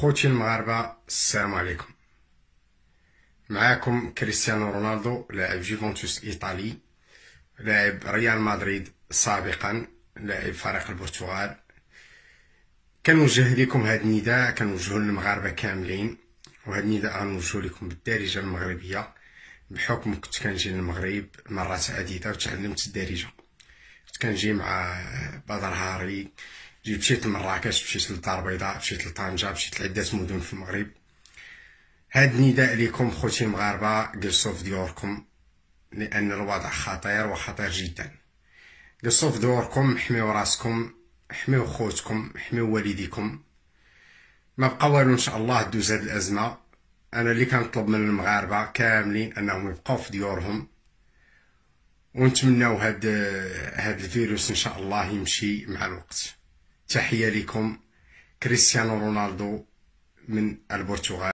خوتي المغاربة السلام عليكم معاكم كريستيانو رونالدو لاعب جوفنتوس الإيطالي لاعب ريال مدريد سابقا لاعب فريق البرتغال كنوجه لكم هذا النداء كنوجهو للمغاربة كاملين وهذا النداء غنوجهو لكم بالدارجة المغربية بحكم كنت كنجي للمغرب مرات عديدة وتعلمت الدارجة كنت كنجي مع بدر هاري جيت مشيت لمراكش مشيت للدار البيضاء مشيت لطنجة مشيت لعدة مدن في المغرب هاد النداء ليكم خوتي المغاربة جلسو في ديوركم لأن الوضع خطير وخطير جدا جلسو في ديوركم حميو راسكم حميو خوتكم حميو والديكم ما بقى والو ان شاء الله دوز هاد الازمه انا اللي كنطلب من المغاربه كاملين انهم يبقاو في ديورهم ونتمناو هاد هاد الفيروس ان شاء الله يمشي مع الوقت تحية لكم كريستيانو رونالدو من البرتغال